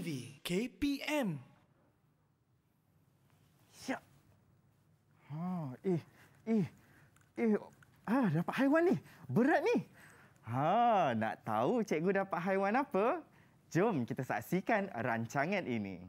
TV KPM. Ya. Ha, oh, eh, eh, eh, ha, ah, dapat haiwan ni. Berat ni. Ha, nak tahu cikgu dapat haiwan apa? Jom kita saksikan rancangan ini.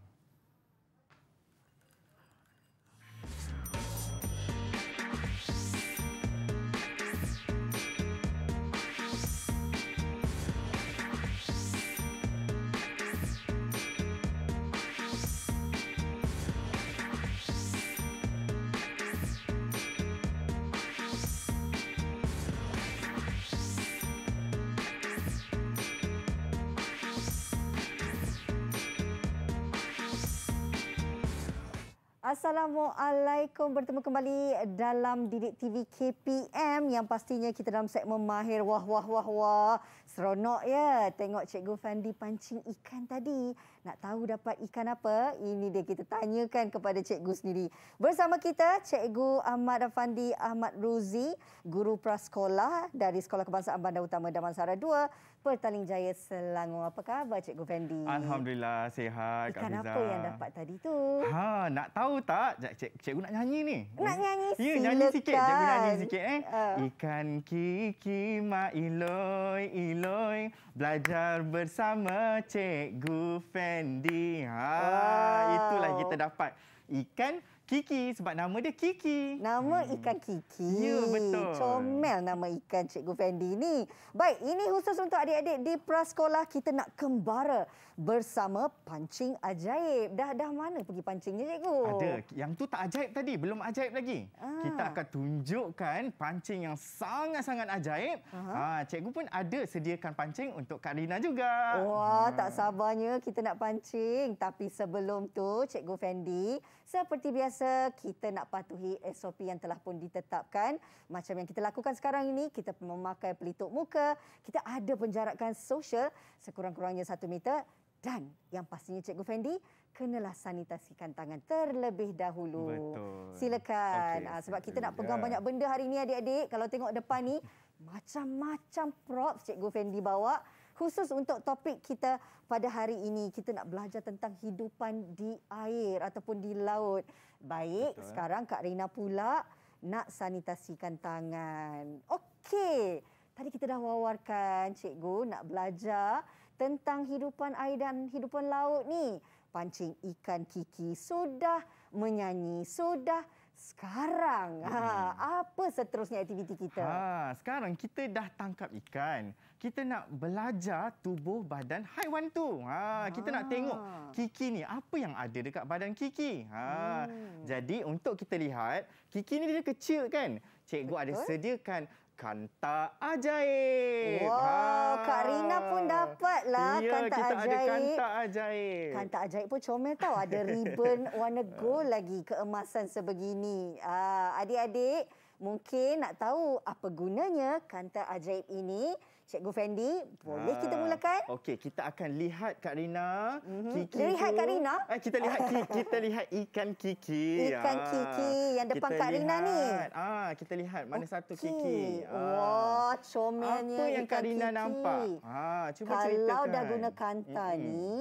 Assalamualaikum bertemu kembali dalam Didik TV KPM yang pastinya kita dalam segmen mahir wah wah wah wah seronok ya tengok cikgu Fandi pancing ikan tadi nak tahu dapat ikan apa ini dia kita tanyakan kepada cikgu sendiri bersama kita cikgu Ahmad Fandi Ahmad Ruzi guru prasekolah dari Sekolah Kebangsaan Bandar Utama Damansara 2 Pertaling Jaya Selangor. Apa khabar Cikgu Fendi? Alhamdulillah, sihat Ikan Kak Riza. apa yang dapat tadi tu? Ha, nak tahu tak? Cik, cik, cikgu nak nyanyi ni. Nak nyanyi sikit. Ya, nyanyi sikit. Cikgu nyanyi sikit eh. Uh. Ikan kiki ma iloi iloi belajar bersama Cikgu Fendi. Ha, wow. itulah kita dapat. Ikan Kiki sebab nama dia Kiki. Nama hmm. ikan Kiki. Ya yeah, betul. Comel nama ikan Cikgu Fendi ni. Baik, ini khusus untuk adik-adik di prasekolah kita nak kembara bersama pancing ajaib. Dah dah mana pergi pancingnya cikgu? Ada. Yang tu tak ajaib tadi, belum ajaib lagi. Aa. Ah. Kita akan tunjukkan pancing yang sangat-sangat ajaib. Ha, cikgu pun ada sediakan pancing untuk Kak Rina juga. Wah, ha. tak sabarnya kita nak pancing. Tapi sebelum tu, cikgu Fendi, seperti biasa kita nak patuhi SOP yang telah pun ditetapkan. Macam yang kita lakukan sekarang ini, kita memakai pelitup muka, kita ada penjarakan sosial sekurang-kurangnya satu meter dan yang pastinya Cikgu Fendi kenalah sanitasikan tangan terlebih dahulu. Betul. Silakan. Okay. Ah, sebab kita nak pegang yeah. banyak benda hari ini adik-adik. Kalau tengok depan ni macam-macam props Cikgu Fendi bawa khusus untuk topik kita pada hari ini kita nak belajar tentang hidupan di air ataupun di laut. Baik, Betul. sekarang Kak Rina pula nak sanitasikan tangan. Okey. Tadi kita dah wawarkan cikgu nak belajar tentang hidupan air dan hidupan laut ni. Pancing ikan kiki sudah menyanyi, sudah sekarang. Ha, hmm. apa seterusnya aktiviti kita? Ha, sekarang kita dah tangkap ikan. Kita nak belajar tubuh badan haiwan tu. Ha, kita ha. nak ah. tengok kiki ni apa yang ada dekat badan kiki. Ha, hmm. jadi untuk kita lihat, kiki ni dia kecil kan? Cikgu Betul? ada sediakan Kanta Ajaib. Wow, ha. Kak Rina pun ha. dapatlah ya, Kanta kita kan Ajaib. Ya, ada Kanta Ajaib. Kanta Ajaib pun comel tau. Ada ribbon warna gold lagi keemasan sebegini. Ha, adik-adik mungkin nak tahu apa gunanya Kanta Ajaib ini. Cikgu Fendi, boleh ha. kita ah, mulakan? Okey, kita akan lihat Kak Rina. Mm-hmm. Kiki kita lihat Kak Rina? Eh, kita lihat kita lihat ikan Kiki. Ikan ha. Kiki yang depan kita Kak Rina ni. Ah, ha. kita lihat mana okay. satu Kiki. Ha. Wah, comelnya Apa yang Kak Rina Kiki. nampak? Ha, cuba Kalau ceritakan. dah guna kanta mm-hmm. ni,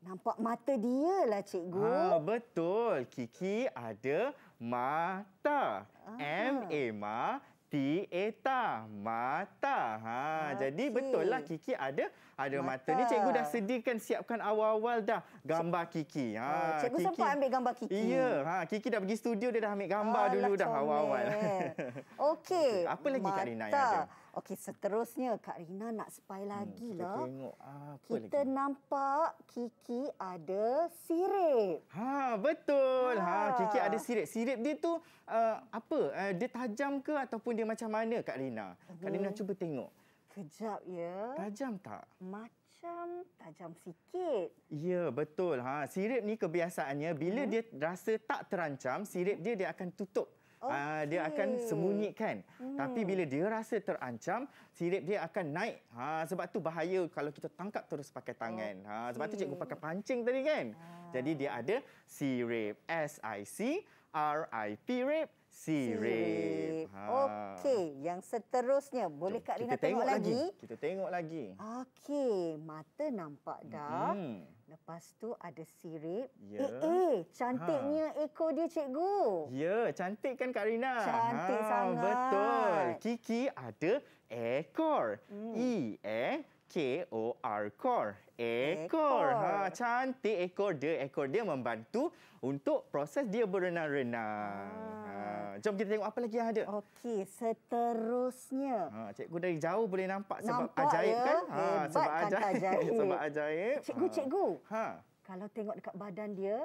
nampak mata dia lah cikgu. Ah, ha, betul. Kiki ada mata. E M A M A Ti eta mata. Ha, mata. Ah, jadi betul lah Kiki ada ada mata. mata. Ni cikgu dah sediakan siapkan awal-awal dah gambar Kiki. Ha, ah, cikgu Kiki. sempat ambil gambar Kiki. Ya, ha, Kiki dah pergi studio dia dah ambil gambar Alah, dulu dah awal-awal. Okey. Apa lagi mata. Kak Rina yang ada? Okey, seterusnya Kak Rina nak spy hmm, lagi hmm, lah. Tengok apa kita lagi. nampak Kiki ada sirip. Ha, betul. Ha, ha Kiki ada sirip. Sirip dia tu uh, apa? Uh, dia tajam ke ataupun dia macam mana Kak Rina? Okay. Kak Rina cuba tengok. Kejap ya. Tajam tak? Macam tajam sikit. Ya, betul. Ha, sirip ni kebiasaannya bila hmm? dia rasa tak terancam, sirip dia dia akan tutup. Okay. Ha, uh, dia akan sembunyikan. Hmm. Tapi bila dia rasa terancam, sirip dia akan naik. Ha, sebab tu bahaya kalau kita tangkap terus pakai tangan. Okay. Ha, sebab tu cikgu pakai pancing tadi kan? Ha. Jadi dia ada sirip. S-I-C-R-I-P, rape sirip. Ha. Okey, yang seterusnya boleh Kak Rina tengok, tengok lagi? lagi? Kita tengok lagi. Okey, mata nampak dah. Mm-hmm. Lepas tu ada sirip. Ya. Eh, eh, cantiknya ha. ekor dia cikgu. Ya, cantik kan Kak Rina? Cantik ha, sangat. Betul. Kiki ada ekor. Mm. E, eh, K O R kor ekor. Ha cantik ekor dia. Ekor dia membantu untuk proses dia berenang-renang. Ha. ha jom kita tengok apa lagi yang ada. Okey, seterusnya. Ha cikgu dari jauh boleh nampak sebab nampak ya? ajaib ya. kan? Ha Hebat sebab ajaib. ajaib. sebab ajaib. Cikgu ha. cikgu. Ha. Kalau tengok dekat badan dia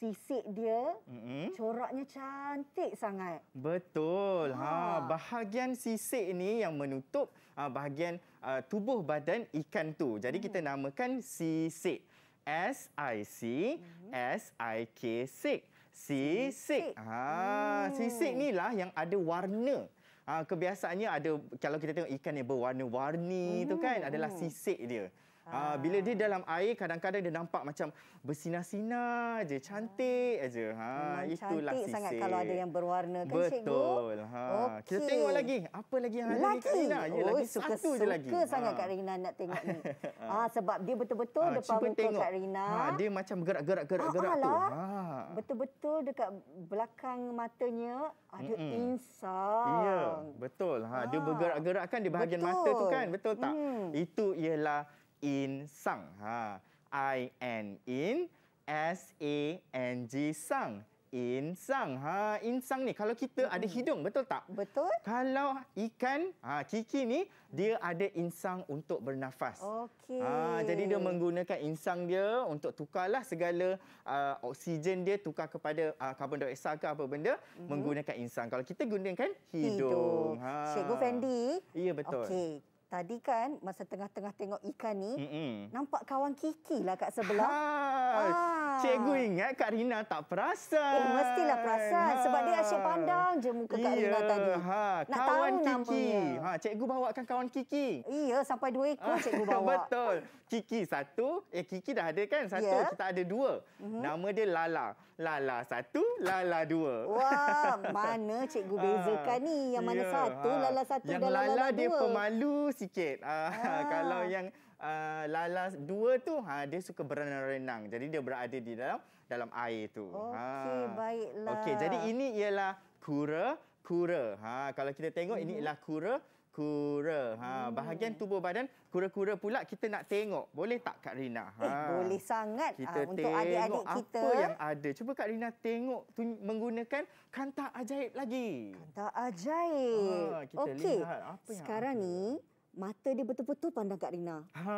Sisik dia mm-hmm. coraknya cantik sangat. Betul. Ha. ha bahagian sisik ni yang menutup uh, bahagian uh, tubuh badan ikan tu. Jadi hmm. kita namakan sisik. S I C hmm. S I K sik. Sisik. Ah, sisik hmm. ni lah yang ada warna. Ah, kebiasaannya ada kalau kita tengok ikan yang berwarna-warni hmm. tu kan hmm. adalah sisik dia. Ha. Ha, bila dia dalam air kadang-kadang dia nampak macam bersinar-sinar aje cantik ha. aje ha hmm, itulah cantik sangat kalau ada yang berwarna kan betul. cikgu betul ha okay. kita tengok lagi apa lagi yang ada kat sini nak ya oh, lagi suka, satu suka je lagi suka sangat ha. kat Rina nak tengok ni ha. ha sebab dia betul-betul ha. depan Cuba muka tengok. kat Rina ha dia macam gerak-gerak gerak-gerak ha, tu ha betul-betul dekat belakang matanya ada mm -mm. insang ya betul ha, ha. dia bergerak-gerak kan di bahagian betul. mata tu kan betul tak mm. itu ialah in sang. Ha. I N in S A N G sang. Insang. Ha, insang ni kalau kita hmm. ada hidung betul tak? Betul. Kalau ikan, ha kiki ni dia ada insang untuk bernafas. Okey. Ha jadi dia menggunakan insang dia untuk tukarlah segala uh, oksigen dia tukar kepada uh, karbon dioksida ke apa benda hmm. menggunakan insang. Kalau kita gunakan hidung. hidung. Ha. Cikgu Fendi. Ya betul. Okey tadi kan masa tengah-tengah tengok ikan ni Mm-mm. nampak kawan Kiki lah kat sebelah. Ha. Cikgu ingat Kak Rina tak perasan. Eh mestilah perasan ha. sebab dia asyik pandang je muka Kak yeah. Rina ya, tadi. Ha Nak kawan tahu Kiki. Namanya. Ha cikgu bawakan kawan Kiki. Iya sampai dua ekor ha. cikgu bawa. Betul. Kiki satu, eh Kiki dah ada kan? Satu yeah. kita ada dua. Mm-hmm. Nama dia Lala. Lala satu, Lala dua. Wah, mana cikgu bezakan ah, ni? Yang mana yeah. satu ha. Lala satu yang dan Lala, Lala dua? Yang Lala dia pemalu sikit. Ah. ah. kalau yang uh, ah, lala dua tu ha dia suka berenang-renang. Jadi dia berada di dalam dalam air tu. Ha. Okey, ha. baiklah. Okey, jadi ini ialah kura-kura. Ha kalau kita tengok hmm. ini mhm. ialah kura kura. Ha hmm. bahagian tubuh badan kura-kura pula kita nak tengok. Boleh tak Kak Rina? Ha. Eh, boleh sangat kita ha, untuk adik-adik kita. Apa yang ada? Cuba Kak Rina tengok menggunakan kanta ajaib lagi. Kanta ajaib. Ha, kita okay. Sekarang ni mata dia betul-betul pandang Kak Rina. Ha,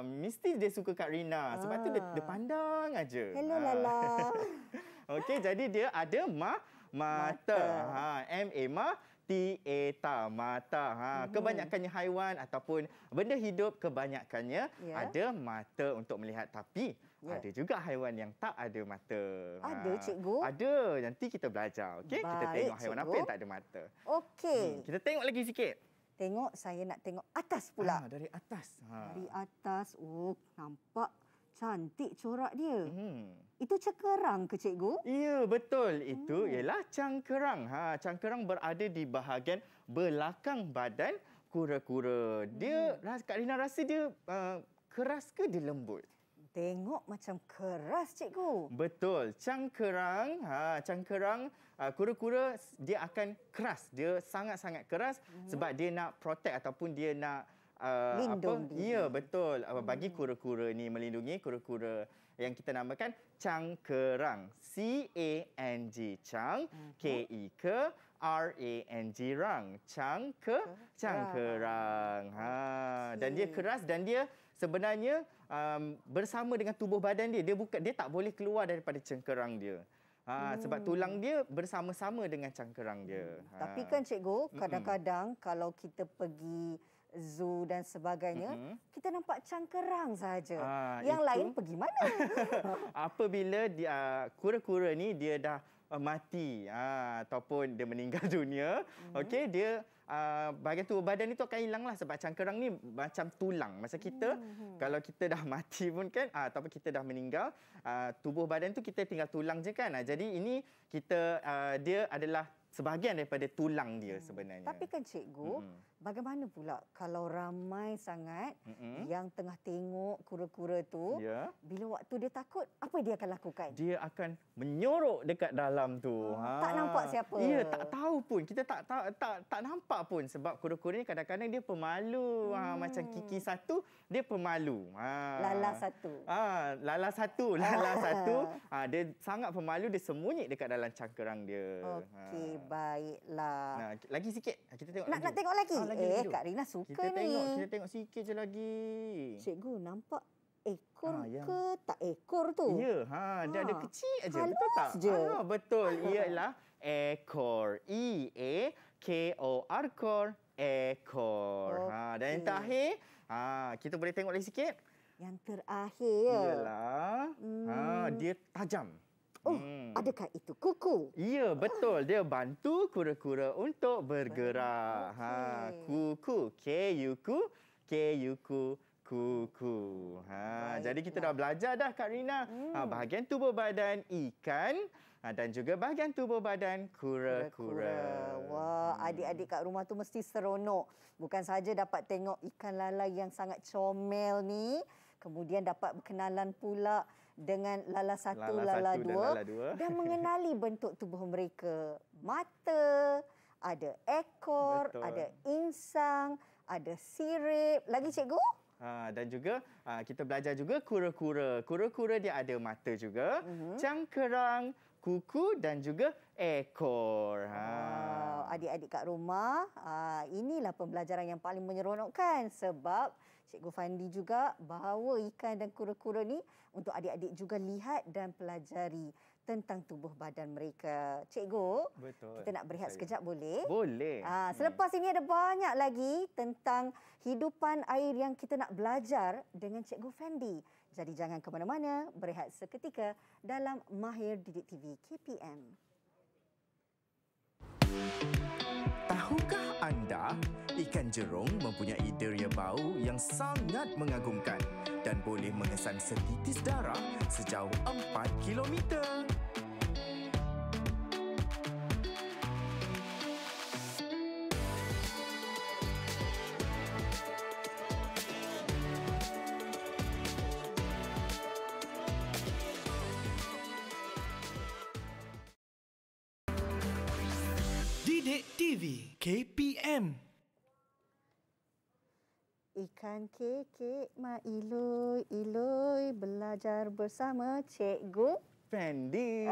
mesti dia suka Kak Rina. Sebab tu dia, ah. dia pandang aja. Hello ha. Lala. Okey, jadi dia ada ma mata. mata. Ha, M A ma T A ta mata. Ha, hmm. kebanyakannya haiwan ataupun benda hidup kebanyakannya yeah. ada mata untuk melihat tapi Yeah. Ada juga haiwan yang tak ada mata. Ha, ada, cikgu? Ada. Nanti kita belajar. Okay? Baik, kita tengok haiwan cikgu. apa yang tak ada mata. Okey. Hmm, kita tengok lagi sikit tengok saya nak tengok atas pula. Ha, dari atas. Ha. Dari atas. Oh, nampak cantik corak dia. Hmm. Itu cangkerang ke cikgu? Ya, betul. Itu hmm. ialah cangkerang. Ha, cangkerang berada di bahagian belakang badan kura-kura. Dia hmm. Kak Rina rasa dia uh, keras ke dia lembut? Tengok macam keras cikgu. Betul. Cangkerang, ha cangkerang Ah, kura-kura uh, dia akan keras dia sangat-sangat keras mm-hmm. sebab dia nak protect ataupun dia nak uh, ah, lindung apa? ya betul apa mm bagi hmm. kura-kura ni melindungi kura-kura yang kita namakan cangkerang C A N G cang mhm. K I K R A N G rang cang ke cangkerang ha dan dia keras dan dia sebenarnya um, bersama dengan tubuh badan dia dia bukan dia tak boleh keluar daripada cangkerang dia Ha, hmm. Sebab tulang dia bersama-sama dengan cangkerang dia. Ha. Tapi kan cikgu, kadang-kadang mm-hmm. kalau kita pergi zoo dan sebagainya, mm-hmm. kita nampak cangkerang sahaja. Ha, Yang itu... lain pergi mana? Apabila dia, ah, kura-kura ni dia dah uh, mati uh, ataupun dia meninggal dunia, mm-hmm. okey dia uh, bahagian tubuh badan itu akan hilang lah sebab cangkerang ni macam tulang. Masa kita mm-hmm. kalau kita dah mati pun kan uh, ataupun kita dah meninggal, uh, tubuh badan tu kita tinggal tulang je kan. Uh, jadi ini kita uh, dia adalah sebahagian daripada tulang dia mm-hmm. sebenarnya. Tapi kan cikgu mm-hmm. Bagaimana pula kalau ramai sangat mm-hmm. yang tengah tengok kura-kura tu, yeah. bila waktu dia takut, apa dia akan lakukan? Dia akan menyorok dekat dalam tu. Hmm, ha. Tak nampak siapa. Ya, tak tahu pun. Kita tak tak tak, tak nampak pun sebab kura-kura ni kadang-kadang dia pemalu. Ha, hmm. Ha, macam kiki satu, dia pemalu. Ha. Lala satu. Ha, lala satu, lala satu. Ha, dia sangat pemalu, dia sembunyi dekat dalam cangkerang dia. Okey, ha. baiklah. Nah, lagi sikit. Ha, kita tengok nak, lagi. Nak tengok lagi? Ha, lagi eh, video. Kak Rina suka kita ni. Tengok, kita tengok sikit je lagi. Cikgu, nampak ekor ha, ke tak ekor tu? Ya, ha, dia ada ah, kecil aja, Halus betul tak? Je. Ha, betul, ialah ekor. E-A-K-O-R, kor, ekor. Okay. Ha, dan yang terakhir, ha, kita boleh tengok lagi sikit. Yang terakhir. Ya? Yalah, ha, hmm. ha, dia tajam. Oh, hmm. adakah itu kuku? Ya, betul. Dia bantu kura-kura untuk bergerak. Okay. Ha, kuku, k u k k u k Kuku. Ha, jadi kita dah belajar dah Kak Rina ha, hmm. ha, bahagian tubuh badan ikan ha, dan juga bahagian tubuh badan kura-kura. Wah, hmm. adik-adik kat rumah tu mesti seronok. Bukan saja dapat tengok ikan lala yang sangat comel ni, kemudian dapat berkenalan pula dengan lala satu, lala, lala, satu dua, dan lala dua dan mengenali bentuk tubuh mereka. Mata, ada ekor, Betul. ada insang, ada sirip. Lagi cikgu? Uh, dan juga uh, kita belajar juga kura-kura. Kura-kura dia ada mata juga, uh-huh. cangkerang, kuku dan juga ekor. Ha. adik-adik kat rumah, uh, inilah pembelajaran yang paling menyeronokkan sebab... Cikgu Fandi juga bahawa ikan dan kura-kura ni untuk adik-adik juga lihat dan pelajari tentang tubuh badan mereka. Cikgu, Betul. kita nak berehat Saya. sekejap boleh? Boleh. Ha, selepas hmm. ini ada banyak lagi tentang hidupan air yang kita nak belajar dengan Cikgu Fendi. Jadi jangan ke mana-mana, berehat seketika dalam Mahir Didik TV KPM. Hmm. Tahukah anda, ikan jerung mempunyai deria bau yang sangat mengagumkan dan boleh mengesan setitis darah sejauh 4 kilometer. Sidik TV KPM Ikan kekek ma iloi iloi belajar bersama cikgu Fendi.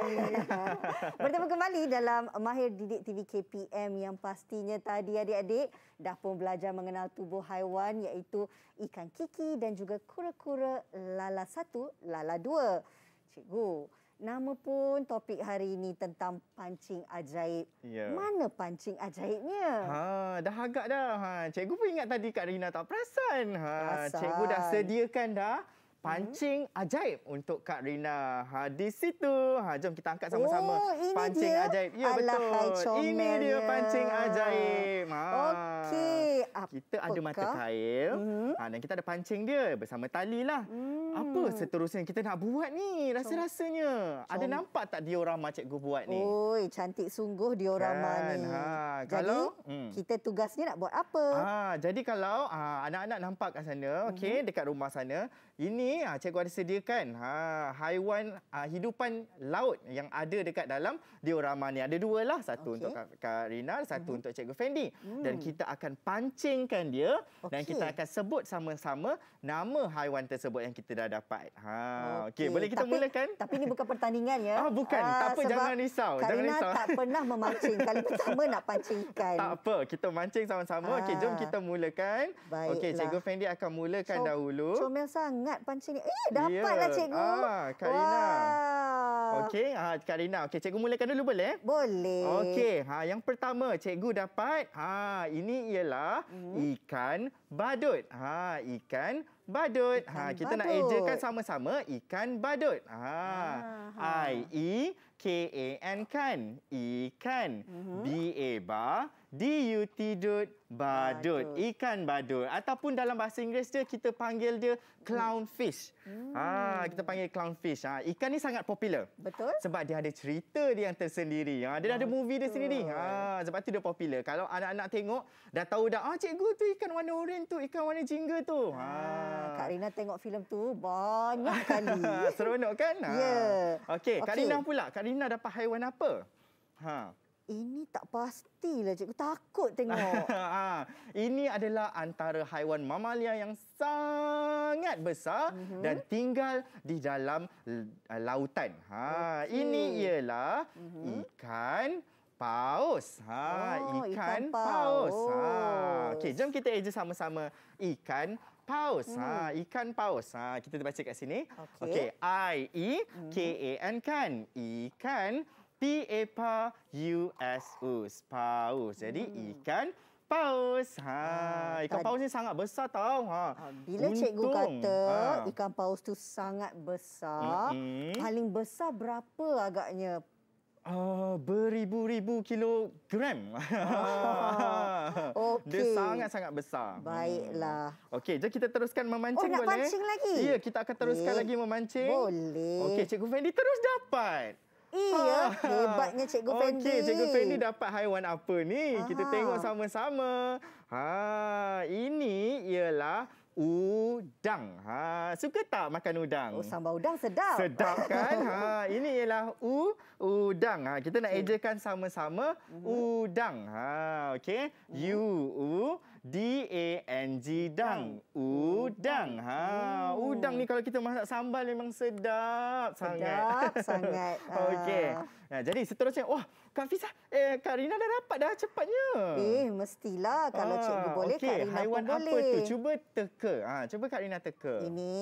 Bertemu kembali dalam Mahir Didik TV KPM yang pastinya tadi adik-adik dah pun belajar mengenal tubuh haiwan iaitu ikan kiki dan juga kura-kura lala satu, lala dua. Cikgu, Nama pun topik hari ini tentang pancing ajaib. Ya. Mana pancing ajaibnya? Ha, dah agak dah. Ha, cikgu pun ingat tadi Kak Rina tak perasan. Ha, cikgu dah sediakan dah Mm-hmm. pancing hmm. ajaib untuk Kak Rina ha, di situ. Ha, jom kita angkat sama-sama oh, pancing dia. ajaib. Ya, Alah, betul. Ini dia ya. pancing ajaib. Ha. Okey. Kita ada mata kail hmm. ha, dan kita ada pancing dia bersama tali. Lah. Hmm. Apa seterusnya kita nak buat ni rasa-rasanya? Ada nampak tak diorama cikgu buat ni? Oi, cantik sungguh diorama kan. ni. Ha, jadi, kalau, hmm. kita tugasnya nak buat apa? Ha, jadi kalau ha, anak-anak ha, nampak kat sana, okay, mm-hmm. dekat rumah sana, ini ah cikgu ada sediakan ha haiwan ah, hidupan laut yang ada dekat dalam diorama ni. Ada dua lah, satu okay. untuk Kak Rina, satu mm-hmm. untuk cikgu Fendi. Mm. Dan kita akan pancingkan dia okay. dan kita akan sebut sama-sama nama haiwan tersebut yang kita dah dapat. Ha okey, okay. boleh kita tapi, mulakan? Tapi ini bukan pertandingan ya. Ah bukan, ah, tak apa jangan risau, Kak jangan Tak pernah memancing kali pertama nak pancingkan. Tak apa, kita mancing sama-sama. Ah. Okey, jom ah. kita mulakan. Okey, cikgu Fendi akan mulakan Com- dahulu. Comel sangat minat pancing ni. Eh, dapatlah yeah. cikgu. Ah, Karina. Okey, ah Karina. Okey, cikgu mulakan dulu boleh? Boleh. Okey, ha yang pertama cikgu dapat ha ini ialah hmm. ikan badut. Ha ikan badut. Ha, ikan ha kita badut. nak ejakan sama-sama ikan badut. Ha. Ah, ha. I E K-A-N e kan? Ikan. Mhm. B-A-B-A. D-U-T dot badut. Ikan e badut. Ataupun dalam bahasa Inggeris dia, kita panggil dia Clownfish. fish. Hmm. Ah, kita panggil Clownfish. fish. Ah, ikan ni sangat popular. Betul. Sebab dia ada cerita dia yang tersendiri. Ah, dia oh, ada movie betul. dia sendiri. Ah, sebab tu dia popular. Kalau anak-anak tengok, dah tahu dah, ah, cikgu tu ikan warna oranye tu, ikan warna jingga tu. Ah, ah. Kak Rina tengok filem tu banyak kali. Seronok kan? Ah. Ya. Yeah. Okey, okay. Kak Rina pula. Kak Alina dapat haiwan apa? Ha. Ini tak pasti pastilah cikgu. Takut tengok. Ha. Ini adalah antara haiwan mamalia yang sangat besar mm -hmm. dan tinggal di dalam eh, lautan. Ha. Okay. Ini ialah mm -hmm. ikan paus. Ha. Oh, ikan, ikan paus. paus. Ha. Okay, jom kita eja sama-sama ikan paus. Ha, hmm. Ha, ikan paus. Ha, kita baca kat sini. Okey. Okay. I E K hmm. A N kan. Ikan P A e, P A U S us. Paus. Jadi hmm. ikan paus. Ha, ah, ikan kan. paus ni sangat besar tau. Ha. Ah, bila Untung. cikgu kata ha. ikan paus tu sangat besar. Hmm. Paling besar berapa agaknya? Ah, beribu-ribu kilogram. Oh, ah. okay. Dia sangat-sangat besar. Baiklah. Hmm. Okey, jom kita teruskan memancing boleh? Oh, nak boleh? pancing lagi? Ya, kita akan teruskan boleh. lagi memancing. Boleh. Okey, Cikgu Fendi terus dapat. Iya, ha. hebatnya Cikgu Fendi. Okey, Cikgu Fendi dapat haiwan apa ni? Aha. Kita tengok sama-sama. Ha, ini ialah udang. Ha, suka tak makan udang? Oh, sambal udang sedap. Sedap kan? Ha, ini ialah u udang. Ha, kita nak ejakan sama-sama mhm. udang. Ha, okey. Mhm. U U D A N G dang. Udang. Ha, hmm. udang ni kalau kita masak sambal memang sedap, sangat. Sedap sangat. Ha. okey. Ha, jadi seterusnya wah oh, Kak Fisa, eh, Kak Rina dah dapat dah cepatnya. Eh, mestilah kalau ah, cikgu boleh, okay. Kak Rina haiwan pun boleh. Haiwan apa tu? Cuba teka. Ha, cuba Kak Rina teka. Ini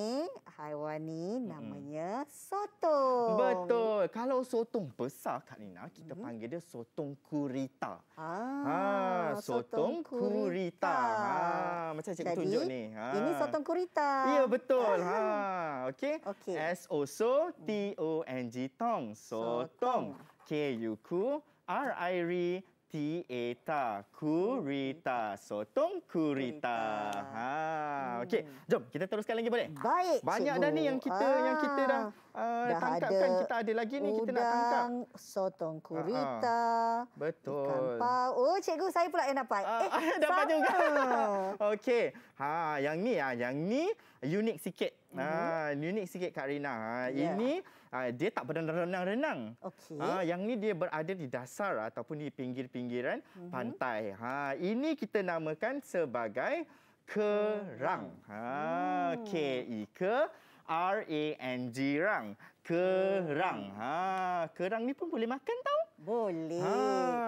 haiwan ni namanya -hmm. sotong. Betul. Kalau sotong besar, Kak Rina, kita -hmm. panggil dia sotong kurita. Ah, ha, sotong, sotong kurita. kurita. Ha, macam cikgu Jadi, tunjuk ni. Ha. Ini sotong kurita. Ya, betul. Ha, okay. okay. s o s o t o n g tong sotong. n K U K R I R I T A e T A kurita sotong kurita ha okey hmm. jom kita teruskan lagi boleh baik banyak cikgu. dah ni yang kita ah, yang kita dah, uh, dah tangkapkan kita ada lagi ni kita nak tangkap sotong kurita uh, uh. betul ikan oh cikgu saya pula yang dapat uh, eh dapat sama. juga okey ha yang ni ah yang ni unik sikit ha mm-hmm. unik sikit Karina. Rina ha yeah. Ya. ini Ah, dia tak pernah renang-renang. Okay. Ha, ah, yang ni dia berada di dasar ataupun di pinggir-pinggiran mm -hmm. pantai. Ha, ini kita namakan sebagai kerang. Ha, hmm. K I e, K R A N G rang. Kerang. Ha, kerang ni pun boleh makan tau. Boleh. Ha.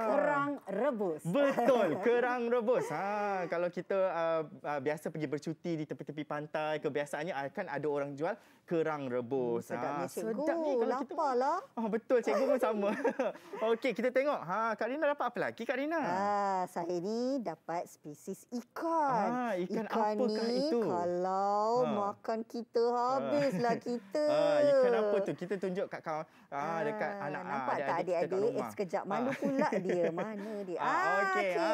Kerang rebus. Betul. Kerang rebus. Ha. Kalau kita uh, uh, biasa pergi bercuti di tepi-tepi pantai, kebiasaannya akan ada orang jual kerang rebus. Hmm, sedapnya ah, cikgu. Sedap ni kalau kita... lah. Oh, betul, cikgu pun sama. Okey, kita tengok. Ha, Kak Rina dapat apa lagi, Kak Rina? Ha, saya ni dapat spesies ikan. Ha, ikan, ikan apakah ni kalau ha. makan kita habislah ha. kita. Ha, ikan apa tu? Kita tunjuk kat kawan. Ha, ha, anak Nampak ha, tak adik-adik? Eh, sekejap. Mana ha. pula dia? Mana dia? Ha, Okey. Okay. Ha.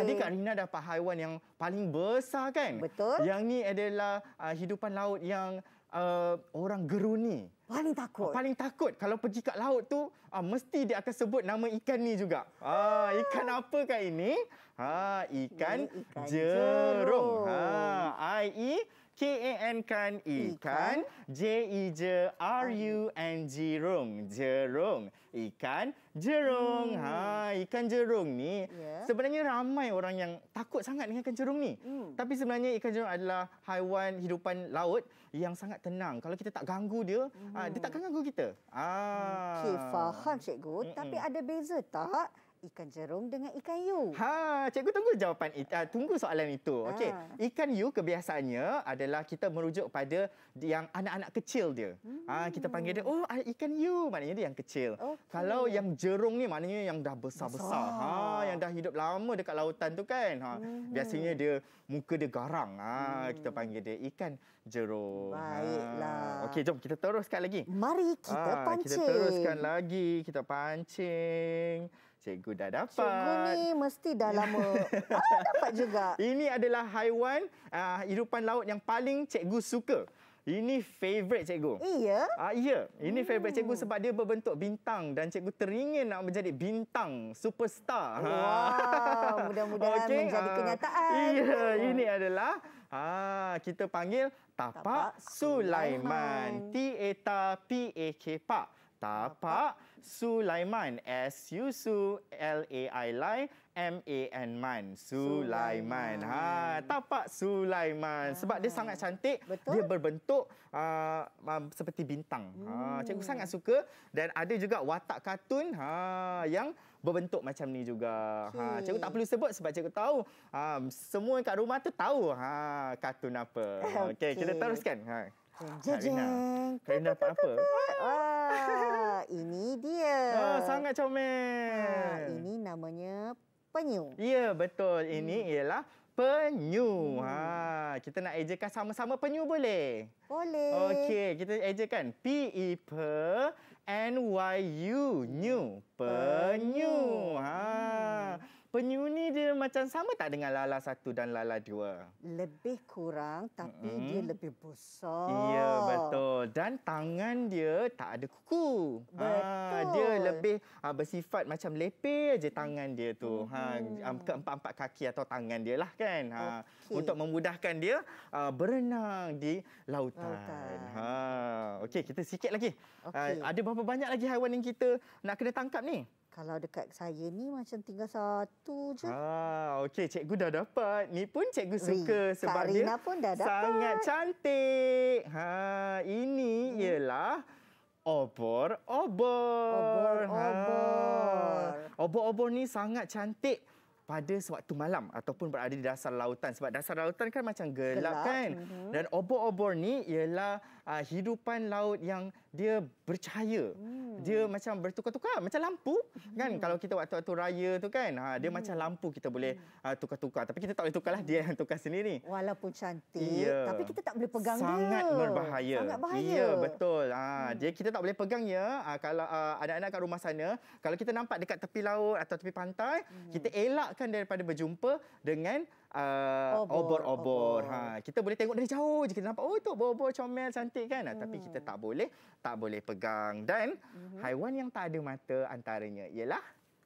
Tadi Kak Rina dapat haiwan yang paling besar kan? Betul. Yang ni adalah uh, hidupan laut yang uh, orang geruni. Paling takut. Uh, paling takut kalau pergi ke laut tu uh, mesti dia akan sebut nama ikan ni juga. Uh, ah ikan ah. apa kah ini? Ha ikan, ikan jerung. jerung. Ha uh, i K A N kan ikan, J I J R U N jerung, jerung, ikan, jerung. Hmm. Ha, ikan jerung ni yeah. sebenarnya ramai orang yang takut sangat dengan ikan jerung ni. Hmm. Tapi sebenarnya ikan jerung adalah haiwan hidupan laut yang sangat tenang. Kalau kita tak ganggu dia, hmm. dia takkan ganggu kita. Ah. Hmm. Okay, faham cikgu. mm Tapi ada beza tak? ikan jerung dengan ikan yu? Ha, cikgu tunggu jawapan itu. Uh, ah, tunggu soalan itu. Ha. Okey. Ikan yu kebiasaannya adalah kita merujuk pada yang anak-anak kecil dia. Hmm. Ha, kita panggil dia oh ikan yu, maknanya dia yang kecil. Okay. Kalau yang jerung ni maknanya yang dah besar-besar. Ha, Besar. Ha, yang dah hidup lama dekat lautan tu kan. Ha, hmm. biasanya dia muka dia garang. Ha, hmm. kita panggil dia ikan jerung. Baiklah. Ha. Okey, jom kita teruskan lagi. Mari kita ha, pancing. Kita teruskan lagi, kita pancing cikgu dah dapat. Cikgu ni mesti dah lama ah, dapat juga. Ini adalah haiwan uh, hidupan laut yang paling cikgu suka. Ini favorite cikgu. Iya. Ah uh, iya, ini hmm. favorite cikgu sebab dia berbentuk bintang dan cikgu teringin nak menjadi bintang superstar. Wah, ha. wow, mudah-mudahan okay. menjadi ah, kenyataan. Uh, iya, ini adalah ha uh, kita panggil Tapak, Sulaiman. T A T A P A K Pak. Tapak, Tapak. Sulaiman. S-U-S-U a i l m a n Man Sulaiman. Ha, tapak Sulaiman. Ah, sebab dia sangat cantik. Betul? Dia berbentuk uh, seperti bintang. Ha, hmm. cikgu sangat suka. Dan ada juga watak kartun ha, yang berbentuk macam ni juga. Okay. Ha, cikgu tak perlu sebut sebab cikgu tahu ha, semua kat rumah tu tahu ha, kartun apa. Okey, okay. kita teruskan. Ha. Jeng, jeng. Ha, Karina. apa? Ah ini dia. Oh, sangat comel. Ha, ini namanya penyu. Ya, betul. Ini hmm. ialah penyu. Hmm. Ha, kita nak ejakan sama-sama penyu boleh? Boleh. Okey, kita ejakan. P E P N Y U. New. Penyu. Ha penyu ni dia macam sama tak dengan lala satu dan lala dua? Lebih kurang tapi mm -hmm. dia lebih besar. Ya, betul. Dan tangan dia tak ada kuku. Ah, betul. Ha, dia lebih ha, bersifat macam lepeh aja tangan dia tu. Mm -hmm. ha, Keempat-empat kaki atau tangan dia lah kan. Ha, okay. Untuk memudahkan dia ha, berenang di lautan. lautan. Ha, Okey, kita sikit lagi. Okay. Ha, ada berapa banyak lagi haiwan yang kita nak kena tangkap ni? Kalau dekat saya ni macam tinggal satu je. Ah, okey cikgu dah dapat. Ni pun cikgu suka Ri, sebab Kak dia pun dah dapat. sangat cantik. Ha, ini hmm. ialah obor obor. Obor obor. Ha. Obor obor ni sangat cantik pada sewaktu malam ataupun berada di dasar lautan sebab dasar lautan kan macam gelap, gelap. kan. Hmm. Dan obor obor ni ialah uh, hidupan laut yang dia bercahaya. Hmm. Dia macam bertukar-tukar macam lampu kan? hmm. kan kalau kita waktu-waktu raya tu kan ha, dia hmm. macam lampu kita boleh hmm. uh, tukar-tukar tapi kita tak boleh tukarlah dia yang tukar sendiri. Walaupun cantik ya. tapi kita tak boleh pegang Sangat dia. Berbahaya. Sangat berbahaya. Ya betul. Ha, hmm. dia kita tak boleh pegang ya uh, kalau uh, anak-anak kat rumah sana kalau kita nampak dekat tepi laut atau tepi pantai hmm. kita elakkan daripada berjumpa dengan uh, obor-obor. Ha, kita boleh tengok dari jauh je. Kita nampak, oh itu obor-obor comel cantik kan. Hmm. Tapi kita hmm. tak boleh, tak boleh pegang. Dan hmm. haiwan yang tak ada mata antaranya ialah...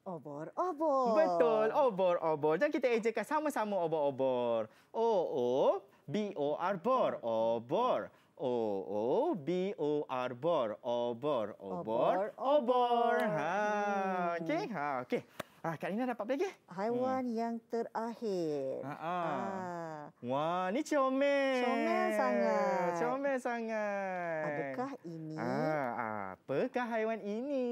Obor-obor. Betul, obor-obor. Dan kita ejakan sama-sama obor-obor. O-O-B-O-R, bor, obor. O O B O R bor obor obor obor, obor. obor. ha okey ha okey Ah, Kak Lina dapat apa lagi? Haiwan hmm. yang terakhir. Ah, ah. Ah. Wah, ni comel. Comel sangat. Comel sangat. Adakah ini? Ah, apakah haiwan ini?